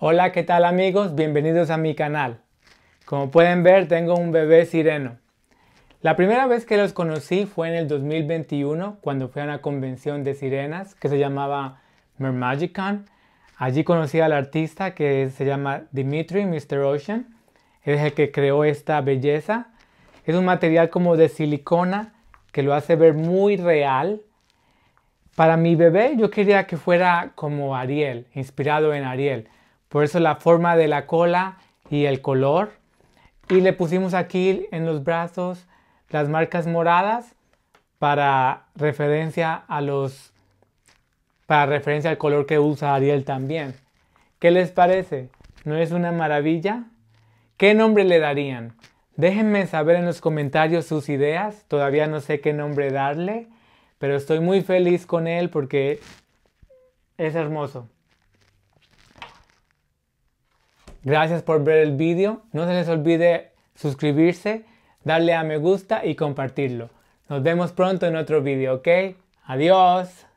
Hola, ¿qué tal amigos? Bienvenidos a mi canal. Como pueden ver, tengo un bebé sireno. La primera vez que los conocí fue en el 2021, cuando fui a una convención de sirenas que se llamaba Mermagican. Allí conocí al artista que se llama Dimitri Mr. Ocean. Es el que creó esta belleza. Es un material como de silicona que lo hace ver muy real. Para mi bebé yo quería que fuera como Ariel, inspirado en Ariel por eso la forma de la cola y el color. Y le pusimos aquí en los brazos las marcas moradas para referencia a los para referencia al color que usa Ariel también. ¿Qué les parece? ¿No es una maravilla? ¿Qué nombre le darían? Déjenme saber en los comentarios sus ideas. Todavía no sé qué nombre darle, pero estoy muy feliz con él porque es hermoso. Gracias por ver el vídeo. No se les olvide suscribirse, darle a me gusta y compartirlo. Nos vemos pronto en otro vídeo, ¿ok? Adiós.